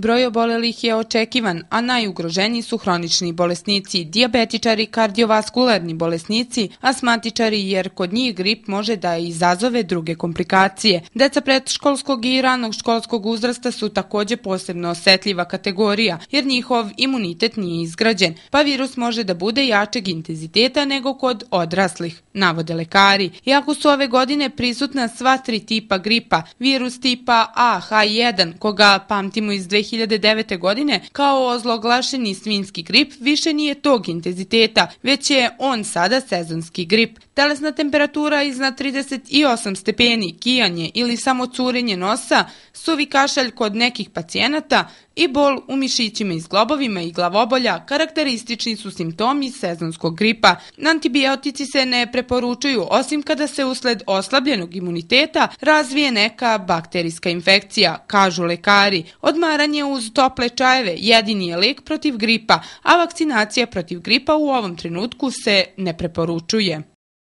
Broj obolelih je očekivan, a najugroženiji su hronični bolesnici, diabetičari, kardiovaskularni bolesnici, asmatičari jer kod njih grip može da izazove druge komplikacije. Deca predškolskog i ranog školskog uzrasta su takođe posebno osetljiva kategorija jer njihov imunitet nije izgrađen, pa virus može da bude jačeg intenziteta nego kod odraslih, navode lekari. Iako su ove godine prisutna sva tri tipa gripa, virus tipa A, H1, koga pamtimo iz 2000 2009. godine kao ozloglašeni svinski grip više nije tog intenziteta, već je on sada sezonski grip. Telesna temperatura iznad 38 stepeni, kijanje ili samo curenje nosa, suvi kašalj kod nekih pacijenata i bol u mišićima i zglobovima i glavobolja karakteristični su simptomi sezonskog gripa. Antibiotici se ne preporučuju osim kada se usled oslabljenog imuniteta razvije neka bakterijska infekcija, kažu lekari. Odmaranje je uz tople čajeve jedini je lek protiv gripa, a vakcinacija protiv gripa u ovom trenutku se ne preporučuje.